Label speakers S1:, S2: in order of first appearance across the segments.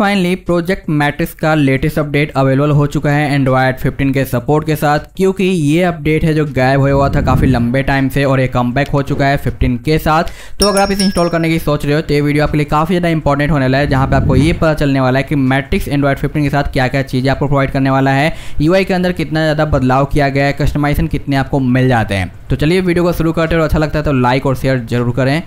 S1: finally project matrix का latest update available हो चुका है एंड्रॉयड 15 के सपोर्ट के साथ क्योंकि ये अपडेट है जो गायब हुआ था काफ़ी लंबे टाइम से और ये कम हो चुका है 15 के साथ तो अगर आप इसे इंस्टॉल करने की सोच रहे हो तो ये वीडियो आपके लिए काफ़ी ज़्यादा इंपॉर्टेंट होने वाला है जहाँ पर आपको ये पता चलने वाला है कि मैट्रिक्स एंड्रॉयड फिफ्टीन के साथ क्या क्या चीज़ें आपको प्रोवाइड करने वाला है यू के अंदर कितना ज़्यादा बदलाव किया गया है कस्टमाइजेशन कितने आपको मिल जाते हैं तो चलिए वीडियो को शुरू करते हो अच्छा लगता है तो लाइक और शेयर जरूर करें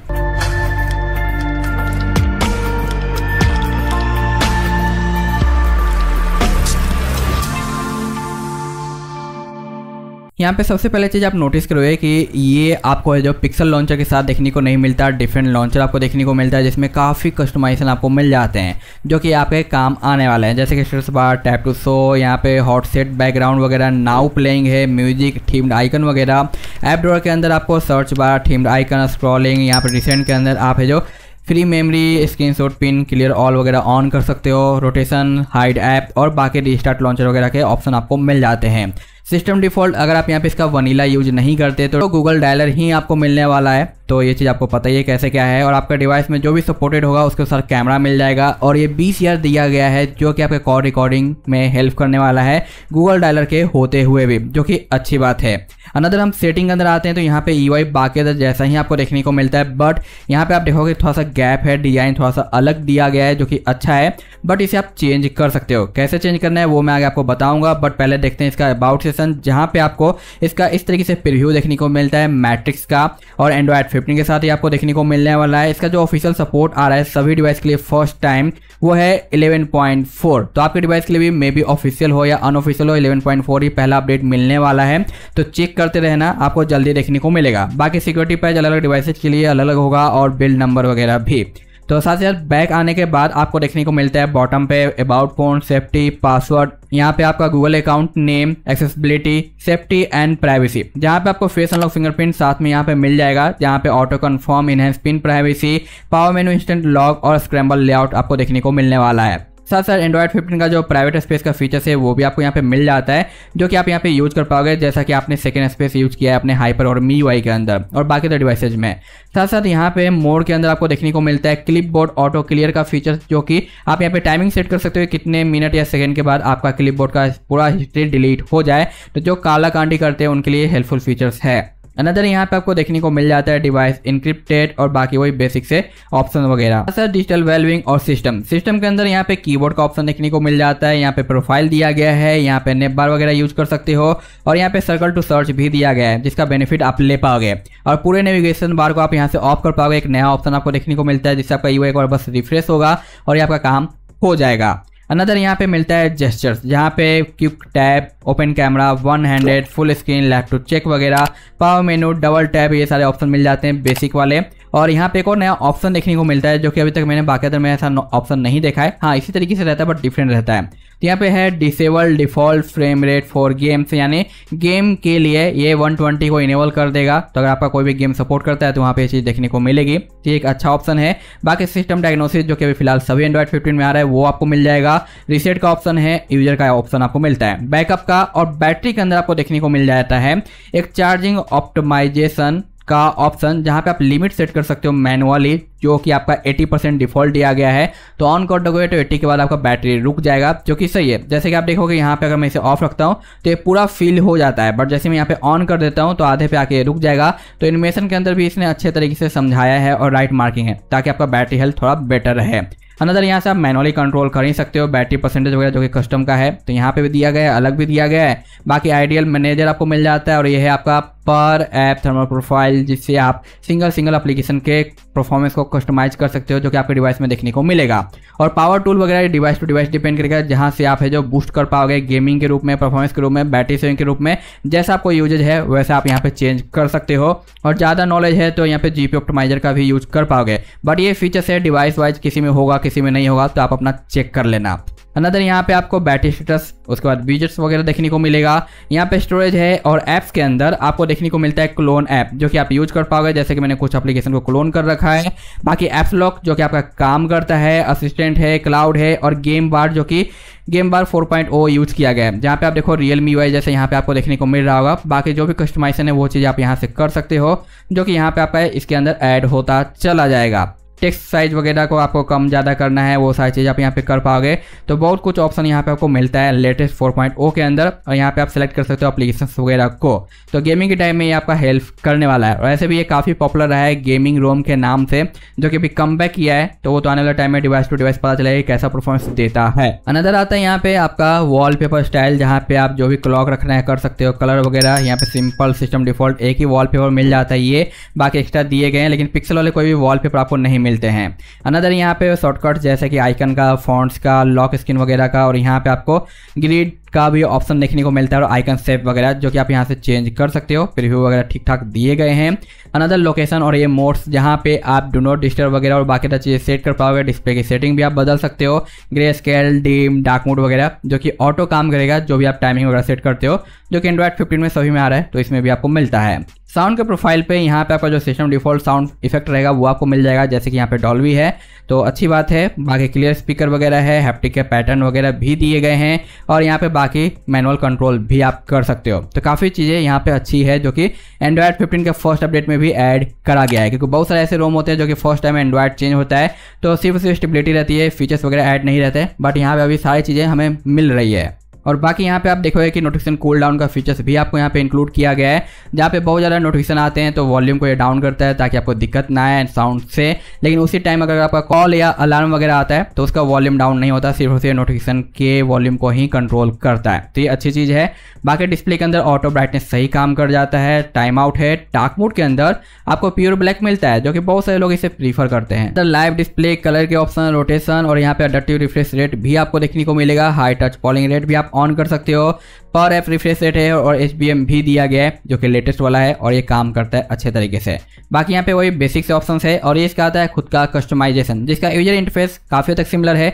S1: यहाँ पे सबसे पहले चीज़ आप नोटिस करोगे कि ये आपको जो पिक्सल लॉन्चर के साथ देखने को नहीं मिलता डिफरेंट लॉन्चर आपको देखने को मिलता है जिसमें काफ़ी कस्टमाइजेशन आपको मिल जाते हैं जो कि आपके काम आने वाले हैं जैसे कि status bar tap to show यहाँ पे हॉट सेट बैकग्राउंड वगैरह नाउ प्लेइंग है म्यूजिक थीम्ड आइकन वगैरह ऐप ड्रॉर के अंदर आपको search bar themed icon scrolling यहाँ पर रिसेंट के अंदर आप है जो free memory screenshot pin clear all वगैरह ऑन कर सकते हो रोटेशन हाइड ऐप और बाकी रिस्टार्ट लॉन्चर वगैरह के ऑप्शन आपको मिल जाते हैं सिस्टम डिफॉल्ट अगर आप यहाँ पे इसका वनीला यूज नहीं करते तो गूगल डायलर ही आपको मिलने वाला है तो ये चीज़ आपको पता ही है कैसे क्या है और आपका डिवाइस में जो भी सपोर्टेड होगा उसके साथ कैमरा मिल जाएगा और ये बीस ईयर दिया गया है जो कि आपके कॉल रिकॉर्डिंग में हेल्प करने वाला है गूगल डायलर के होते हुए भी जो कि अच्छी बात है अनदर हम सेटिंग के अंदर आते हैं तो यहाँ पे ई वाई अदर जैसा ही आपको देखने को मिलता है बट यहाँ पे आप देखोगे थोड़ा सा गैप है डिजाइन थोड़ा सा अलग दिया गया है जो कि अच्छा है बट इसे आप चेंज कर सकते हो कैसे चेंज करना है वो मैं आगे आपको बताऊंगा बट पहले देखते हैं इसका अबाउट सेशन जहाँ पे आपको इसका इस तरीके से प्रिव्यू देखने को मिलता है मैट्रिक्स का और एंड्रॉयड फिफ्टीन के साथ ही आपको देखने को मिलने वाला है इसका जो ऑफिशियल सपोर्ट आ रहा है सभी डिवाइस के लिए फर्स्ट टाइम वो है फोर तो आपके डिवाइस के लिए भी मे बी ऑफिशियल हो या अनऑफिशियल हो फोर ही पहला अपडेट मिलने वाला है तो चेक करते रहना आपको जल्दी देखने को मिलेगा बाकी सिक्योरिटी पैच अलग अलग डिवाइसेज के लिए अलग अलग होगा और बिल्ड नंबर वगैरह भी तो साथ ही साथ बैक आने के बाद आपको देखने को मिलता है बॉटम पे अबाउट फोन सेफ्टी पासवर्ड यहाँ पे आपका Google account name accessibility safety and privacy जहाँ पे आपको फेस अनलॉक फिंगरप्रिंट साथ में यहाँ पे मिल जाएगा जहाँ पे auto confirm enhance pin privacy power menu instant lock और स्क्रैम्बल लेआउट आपको देखने को मिलने वाला है साथ साथ एंड्रॉयड 15 का जो प्राइवेट स्पेस का फीचर्स है वो भी आपको यहाँ पे मिल जाता है जो कि आप यहाँ पे यूज़ कर पाओगे जैसा कि आपने सेकेंड स्पेस यूज़ किया है अपने हाइपर और मी के अंदर और बाकी तो डिवाइसेज में साथ साथ यहाँ पे मोड के अंदर आपको देखने को मिलता है क्लिप बोर्ड ऑटो क्लियर का फीचर्स जो कि आप यहाँ पे टाइमिंग सेट कर सकते हो कितने मिनट या सेकेंड के बाद आपका क्लिप बोर्ड का पूरा हिस्ट्री डिलीट हो जाए तो जो काला कांडी करते हैं उनके लिए हेल्पफुल फीचर्स है अनदर यहाँ पे आपको देखने को मिल जाता है डिवाइस इंक्रिप्टेड और बाकी वही बेसिक से ऑप्शन वगैरह सर डिजिटल वेलविंग और सिस्टम सिस्टम के अंदर यहाँ पे कीबोर्ड का ऑप्शन देखने को मिल जाता है यहाँ पे प्रोफाइल दिया गया है यहाँ पे नेप बार वगैरह यूज कर सकते हो और यहाँ पे सर्कल टू सर्च भी दिया गया है जिसका बेनिफिट आप ले पाओगे और पूरे नेविगेशन बार को आप यहाँ से ऑफ कर पाओगे एक नया ऑप्शन आपको देखने को मिलता है जिससे आपका यू एक बार बस रिफ्रेश होगा और ये आपका काम हो जाएगा अनदर यहाँ पे मिलता है जेस्चर्स यहाँ पे quick tap open camera one handed full screen laptop check वगैरह पावर मेनू डबल टैप ये सारे ऑप्शन मिल जाते हैं बेसिक वाले और यहाँ पे एक और नया ऑप्शन देखने को मिलता है जो कि अभी तक मैंने बाकी में ऐसा ऑप्शन नहीं देखा है हाँ इसी तरीके से रहता है बट डिफरेंट रहता है तो यहाँ पे है disable default frame rate for games यानी गेम के लिए ये 120 को इनेबल कर देगा तो अगर आपका कोई भी गेम सपोर्ट करता है तो वहाँ पे ये चीज़ देखने को मिलेगी तो एक अच्छा ऑप्शन है बाकी सिस्टम डायग्नोसिस जो कि अभी फिलहाल सभी एंड्रॉइड फिफ्टीन में आ रहा है वो आपको मिल जाएगा रिसेट का ऑप्शन है यूजर का ऑप्शन आपको मिलता है बैकअप का और बैटरी के अंदर आपको देखने को मिल जाता है एक चार्जिंग ऑप्टोमाइजेशन का ऑप्शन जहाँ पे आप लिमिट सेट कर सकते हो मैनुअली जो कि आपका 80 परसेंट डिफॉल्ट दिया गया है तो ऑन कर दोगे तो 80 के बाद आपका बैटरी रुक जाएगा जो कि सही है जैसे कि आप देखोगे यहाँ पे अगर मैं इसे ऑफ रखता हूँ तो ये पूरा फिल हो जाता है बट जैसे मैं यहाँ पे ऑन कर देता हूँ तो आधे पे आके रुक जाएगा तो इनमेशन के अंदर भी इसने अच्छे तरीके से समझाया है और राइट मार्किंग है ताकि आपका बैटरी हेल्थ थोड़ा बेटर रहे अनदर यहाँ से आप मैनुअली कंट्रोल कर ही सकते हो बैटरी परसेंटेज वगैरह जो कि कस्टम का है तो यहाँ पे भी दिया गया है अलग भी दिया गया है बाकी आइडियल मैनेजर आपको मिल जाता है और ये है आपका पर ऐप थर्मल प्रोफाइल जिससे आप सिंगल सिंगल एप्लीकेशन के परफॉर्मेंस को कस्टमाइज कर सकते हो जो कि आपके डिवाइस में देखने को मिलेगा और पावर टूल वगैरह डिवाइस टू डिवाइस डिपेंड करेगा जहाँ से आप है जो बूस्ट कर पाओगे गेमिंग के रूप में परफॉर्मेंस के रूप में बैटरी सेविंग के रूप में जैसा आपको यूजेज है वैसे आप यहाँ पर चेंज कर सकते हो और ज़्यादा नॉलेज है तो यहाँ पर जी ऑप्टिमाइजर का भी यूज कर पाओगे बट ये फीचर्स है डिवाइस वाइज किसी में होगा किसी में नहीं होगा तो आप अपना चेक कर लेना अनदर यहाँ पे आपको बैटरी स्टेटस उसके बाद बीजट्स वगैरह देखने को मिलेगा यहाँ पे स्टोरेज है और ऐप्स के अंदर आपको देखने को मिलता है क्लोन ऐप जो कि आप यूज कर पाओगे जैसे कि मैंने कुछ एप्लीकेशन को क्लोन कर रखा है बाकी ऐप्स लॉक जो कि आपका काम करता है असिस्टेंट है क्लाउड है और गेम बार जो कि गेम बार 4.0 यूज किया गया है जहाँ पे आप देखो रियल मी वाई जैसे यहाँ पे आपको देखने को मिल रहा होगा बाकी जो भी कस्टमाइजेशन है वो चीज़ आप यहाँ से कर सकते हो जो कि यहाँ पे आपका इसके अंदर ऐड होता चला जाएगा टेक्स्ट साइज वगैरह को आपको कम ज़्यादा करना है वो सारी चीज़ आप यहाँ पे कर पाओगे तो बहुत कुछ ऑप्शन यहाँ पे आपको मिलता है लेटेस्ट 4.0 के अंदर और यहाँ पे आप सेलेक्ट कर सकते हो अपलीकेशन वगैरह को तो गेमिंग के टाइम में ये आपका हेल्प करने वाला है और ऐसे भी ये काफ़ी पॉपुलर रहा है गेमिंग रोम के नाम से जो कि अभी कम किया है तो वो तो आने वाले टाइम में डिवाइस टू डिवाइस पता चलेगा कैसा परफॉर्मेंस देता है अनदर आता है यहाँ पे आपका वॉल स्टाइल जहाँ पे आप जो भी क्लॉक रखना है कर सकते हो कलर वगैरह यहाँ पे सिंपल सिस्टम डिफॉल्ट एक ही वॉल मिल जाता है ये बाकी एक्स्ट्रा दिए गए हैं लेकिन पिक्सल वाले कोई भी वॉल आपको नहीं मिलते हैं अनदर यहाँ पे शॉर्टकट जैसे कि आइकन का फॉन्ट्स का लॉक स्क्रीन वगैरह का और यहाँ पे आपको ग्रीड का भी ऑप्शन देखने को मिलता है और आइकन सेप वगैरह जो कि आप यहाँ से चेंज कर सकते हो प्रीव्यू वगैरह ठीक ठाक दिए गए हैं अनदर लोकेशन और ये मोड्स जहाँ पे आप डो नॉट डिस्टर्ब वगैरह और बाकी चीज़ें सेट कर पाओगे डिस्प्ले की सेटिंग भी आप बदल सकते हो grey scale dim dark mode वगैरह जो कि ऑटो काम करेगा जो भी आप टाइमिंग वगैरह सेट करते हो जो कि एंड्रॉइड फिफ्टीन में सभी में आ रहा है तो इसमें भी आपको मिलता है साउंड के प्रोफाइल पे यहाँ पे आपका जो सिस्टम डिफॉल्ट साउंड इफेक्ट रहेगा वो आपको मिल जाएगा जैसे कि यहाँ पे डॉल्वी है तो अच्छी बात है बाकी क्लियर स्पीकर वगैरह है हैप्टिक के पैटर्न वगैरह भी दिए गए हैं और यहाँ पे बाकी मैनुअल कंट्रोल भी आप कर सकते हो तो काफ़ी चीज़ें यहाँ पे अच्छी है जो कि एंड्रॉयड 15 के फर्स्ट अपडेट में भी ऐड करा गया है क्योंकि बहुत सारे ऐसे रोम होते हैं जो कि फर्स्ट टाइम एंड्रॉयड चेंज होता है तो सिर्फ सिर्फ स्टेबिलिटी रहती है फीचर्स वगैरह ऐड नहीं रहते बट यहाँ पर अभी सारी चीज़ें हमें मिल रही है और बाकी यहाँ पे आप देखोगे कि नोटिफिकेशन कूल डाउन का फीचर्स भी आपको यहाँ पे इंक्लूड किया गया है जहाँ पे बहुत ज़्यादा नोटिफिकेशन आते हैं तो वॉल्यूम को ये डाउन करता है ताकि आपको दिक्कत ना आए साउंड से लेकिन उसी टाइम अगर आपका कॉल या अलार्म वगैरह आता है तो उसका वॉल्यूम डाउन नहीं होता सिर्फ उसे नोटिफिकेशन के वॉल्यूम को ही कंट्रोल करता है तो ये अच्छी चीज़ है बाकी डिस्प्ले के अंदर ऑटो ब्राइटनेस सही काम कर जाता है टाइम आउट है डार्क मोड के अंदर आपको प्योर ब्लैक मिलता है जो कि बहुत सारे लोग इसे प्रीफर करते हैं तो लाइव डिस्प्ले कलर के ऑप्शन रोटेशन और यहाँ पे अडक्टिव रिफ्रेश रेट भी आपको देखने को मिलेगा हाई टच पॉलिंग रेट भी आपको ऑन कर सकते हो पावर ऐप रिफ्रेश रेट है और एच भी दिया गया है जो कि लेटेस्ट वाला है और ये काम करता है अच्छे तरीके से बाकी यहाँ पे वही बेसिक से ऑप्शन है और ये इसका आता है खुद का कस्टमाइजेशन जिसका यूजर इंटरफेस काफ़ी तक सिमिलर है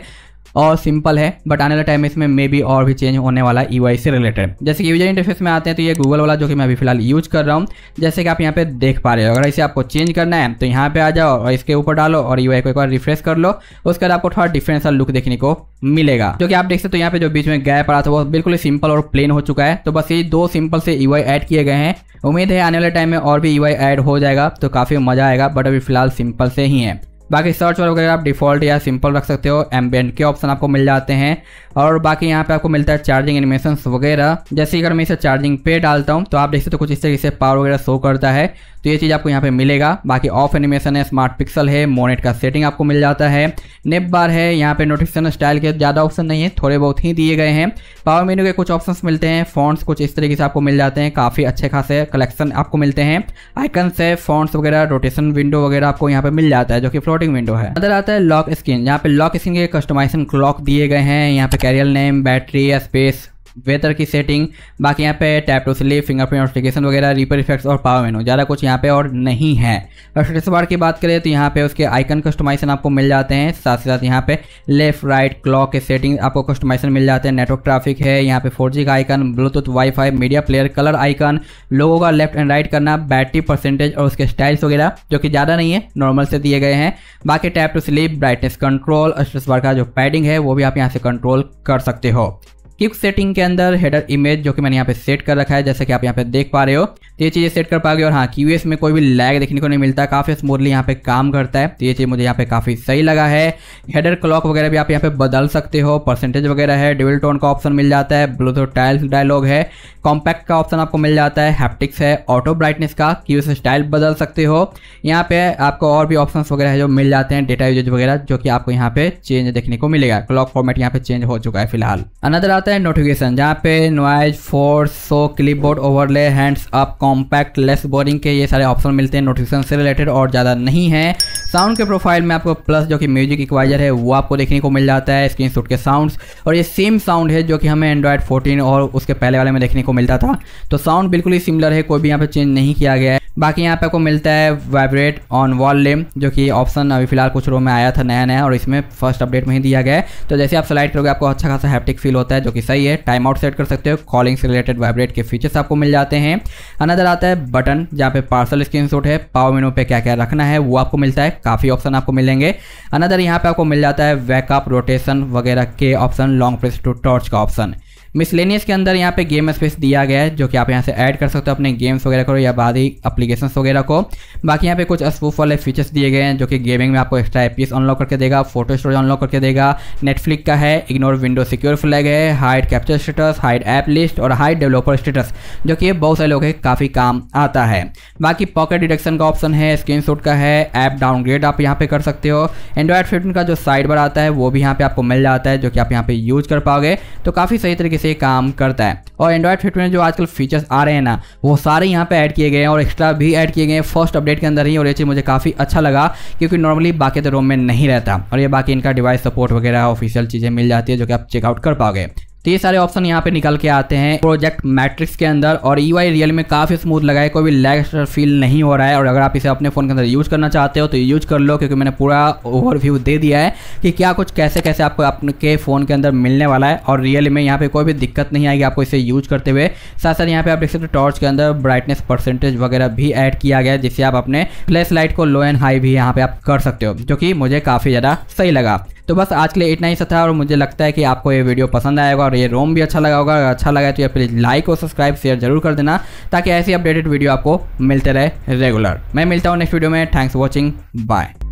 S1: और सिंपल है बट आने वाले टाइम में इसमें मे बी और भी चेंज होने वाला ई से रिलेटेड जैसे कि यूजर इंटरफेस में आते हैं तो ये गूगल वाला जो कि मैं अभी फिलहाल यूज कर रहा हूँ जैसे कि आप यहाँ पे देख पा रहे हो अगर इसे आपको चेंज करना है तो यहाँ पे आ जाओ और इसके ऊपर डालो और यू e को एक बार रिफ्रेश कर लो उसके बाद आपको थोड़ा डिफरेंट सा लुक देखने को मिलेगा जो कि आप देख सकते हो यहाँ पे जो बीच में गैप आ रहा था वो बिल्कुल ही सिंपल और प्लेन हो चुका है तो बस ये दो सिंपल से यू e ऐड किए गए हैं उम्मीद है आने वाले टाइम में और भी यू e ऐड हो जाएगा तो काफ़ी मजा आएगा बट अभी फिलहाल सिंपल से ही है बाकी सर्च वगैरह वगैरह आप डिफ़ॉल्ट या सिंपल रख सकते हो एम्बियंट के ऑप्शन आपको मिल जाते हैं और बाकी यहाँ पे आपको मिलता है चार्जिंग एनिमेशन वगैरह जैसे अगर मैं इसे चार्जिंग पे डालता हूँ तो आप देख सकते हो तो कुछ इस तरीके से पावर वगैरह शो करता है तो ये चीज़ आपको यहाँ पे मिलेगा बाकी ऑफ एनिमेशन है स्मार्ट पिक्सल है मोनेट का सेटिंग आपको मिल जाता है नेप बार है यहाँ पे नोटिफिकेशन स्टाइल के ज़्यादा ऑप्शन नहीं है थोड़े बहुत ही दिए गए हैं पावर मेन्यू के कुछ ऑप्शन मिलते हैं फॉन्ट्स कुछ इस तरीके से आपको मिल जाते हैं काफ़ी अच्छे खासे कलेक्शन आपको मिलते हैं आइकन्स है फॉन्ट्स वगैरह रोटेशन विंडो वगैरह आपको यहाँ पर मिल जाता है जो कि फ्लोटिंग विंडो है अंदर आता है लॉक स्क्रीन यहाँ पे लॉक स्क्रीन के कस्टमाइजेशन क्लॉक दिए गए हैं यहाँ पे carrier name battery space weather की सेटिंग बाकी यहाँ पे tap to sleep fingerprint notification वगैरह रिपर इफेक्ट्स और पावर मेनू ज़्यादा कुछ यहाँ पे और नहीं है और बार की बात करें तो यहाँ पे उसके आइकन कस्टमाइजेशन आपको मिल जाते हैं साथ ही साथ यहाँ पे लेफ्ट राइट क्लॉक के सेटिंग आपको कस्टमाइजेशन मिल जाते हैं नेटवर्क ट्राफिक है यहाँ पे फोर का icon Bluetooth wifi media player colour icon लोगों का लेफ्ट एंड राइट करना बैटरी परसेंटेज और उसके स्टाइल्स वगैरह जो कि ज़्यादा नहीं है नॉर्मल से दिए गए हैं बाकी tap to sleep brightness control status bar का जो पैडिंग है वो भी आप यहाँ से कंट्रोल कर सकते हो क्विक सेटिंग के अंदर हेडर इमेज जो कि मैंने यहाँ पे सेट कर रखा है जैसे कि आप यहाँ पे देख पा रहे हो तो ये चीज़ें सेट कर पाओगे और हाँ क्यूएस में कोई भी लैग देखने को नहीं मिलता काफ़ी स्मूथली यहाँ पे काम करता है तो ये चीज़ मुझे यहाँ पे काफ़ी सही लगा है हेडर क्लॉक वगैरह भी आप यहाँ पे बदल सकते हो परसेंटेज वगैरह है डिवल टोन का ऑप्शन मिल जाता है ब्लूटूथ टाइल्स डायलॉग है कॉम्पैक्ट का ऑप्शन आपको मिल जाता है हैप्टिक्स है ऑटो ब्राइटनेस का क्यूएस स्टाइल बदल सकते हो यहाँ पे आपको और भी ऑप्शन वगैरह है जो मिल जाते हैं डेटा यूजेज वगैरह जो कि आपको यहाँ पे चेंज देखने को मिलेगा क्लॉक फॉर्मेट यहाँ पे चेंज हो चुका है फिलहाल अनदर आता आता है नोटिफिकेशन जहाँ पे noise four so clipboard overlay hands up compact less boring के ये सारे ऑप्शन मिलते हैं नोटिफिकेशन से रिलेटेड और ज़्यादा नहीं है साउंड के प्रोफाइल में आपको प्लस जो कि म्यूजिक इक्वाइजर है वो आपको देखने को मिल जाता है स्क्रीन के साउंड्स और ये सेम साउंड है जो कि हमें एंड्रॉयड 14 और उसके पहले वाले में देखने को मिलता था तो साउंड बिल्कुल ही सिमिलर है कोई भी यहाँ पे चेंज नहीं किया गया है बाकी यहाँ पे आपको मिलता है वाइब्रेट ऑन वॉल लेम जो कि ऑप्शन अभी फिलहाल कुछ रोम में आया था नया नया और इसमें फर्स्ट अपडेट में ही दिया गया है तो जैसे आप स्लाइड करोगे आपको अच्छा खासा हैप्टिक फील होता है जो कि सही है टाइम आउट सेट कर सकते हो कॉलिंग से रिलेटेड वाइब्रेट के फीचर्स आपको मिल जाते हैं अनदर आता है बटन जहाँ पे पार्सल स्क्रीन है पावर मेनू पे क्या क्या रखना है वो आपको मिलता है काफ़ी ऑप्शन आपको मिलेंगे अनदर यहाँ पे आपको मिल जाता है बैकअप रोटेशन वगैरह के option long press to torch का ऑप्शन मिसलेनियस के अंदर यहाँ पे गेम स्पेस दिया गया है जो कि आप यहाँ से ऐड कर सकते हो अपने गेम्स वगैरह को या बाकी अप्लीकेशन वगैरह को बाकी यहाँ पे कुछ स्पूफ वाले फीचर्स दिए गए हैं जो कि गेमिंग में आपको एक्स्ट्रा एपीएस अनलॉक करके देगा फोटो स्टोरेज अनलॉक करके देगा नेटफ्लिक का है इग्नोर विंडो सिक्योर फ्लैग है hide capture status hide app list और हाइड डेवलपर स्टेटस जो कि बहुत सारे लोग काफ़ी काम आता है बाकी पॉकेट डिडक्शन का ऑप्शन है स्क्रीन का है ऐप डाउनग्रेड आप यहाँ पर कर सकते हो एंड्रॉयड फिफ्टीन का जो साइड बार आता है वो भी यहाँ पर आपको मिल जाता है जो कि आप यहाँ पर यूज कर पाओगे तो काफ़ी सही तरीके से काम करता है और एंड्रॉयड फिफ्टी में जो आजकल फीचर्स आ रहे हैं ना वो सारे यहाँ पे ऐड किए गए हैं और एक्स्ट्रा भी ऐड किए गए हैं फर्स्ट अपडेट के अंदर ही और ये चीज़ मुझे काफ़ी अच्छा लगा क्योंकि नॉर्मली बाकी तो रोम में नहीं रहता और ये बाकी इनका डिवाइस सपोर्ट वगैरह ऑफिशियल चीज़ें मिल जाती है जो कि आप चेकआउट कर पाओगे तो ये सारे ऑप्शन यहाँ पे निकल के आते हैं प्रोजेक्ट मैट्रिक्स के अंदर और ई वाई रियल में काफ़ी स्मूथ लगा है कोई भी लैग फील नहीं हो रहा है और अगर आप इसे अपने फ़ोन के अंदर यूज़ करना चाहते हो तो यूज़ कर लो क्योंकि मैंने पूरा ओवरव्यू दे दिया है कि क्या कुछ कैसे कैसे आपको अपने फ़ोन के अंदर मिलने वाला है और रियल में यहाँ पर कोई भी दिक्कत नहीं आएगी आपको इसे यूज करते हुए साथ साथ यहाँ पे आप देख सकते हो टॉर्च के अंदर ब्राइटनेस परसेंटेज वगैरह भी ऐड किया गया है जिससे आप अपने फ्लैश लाइट को लो एंड हाई भी यहाँ पर आप कर सकते हो जो कि मुझे काफ़ी ज़्यादा सही लगा तो बस आज के लिए इतना ही था और मुझे लगता है कि आपको ये वीडियो पसंद आएगा और ये रोम भी अच्छा लगा होगा अगर अच्छा लगा तो ये प्लीज़ लाइक और सब्सक्राइब शेयर जरूर कर देना ताकि ऐसी अपडेटेड वीडियो आपको मिलते रहे रेगुलर मैं मिलता हूँ नेक्स्ट वीडियो में थैंक्स वॉचिंग बाय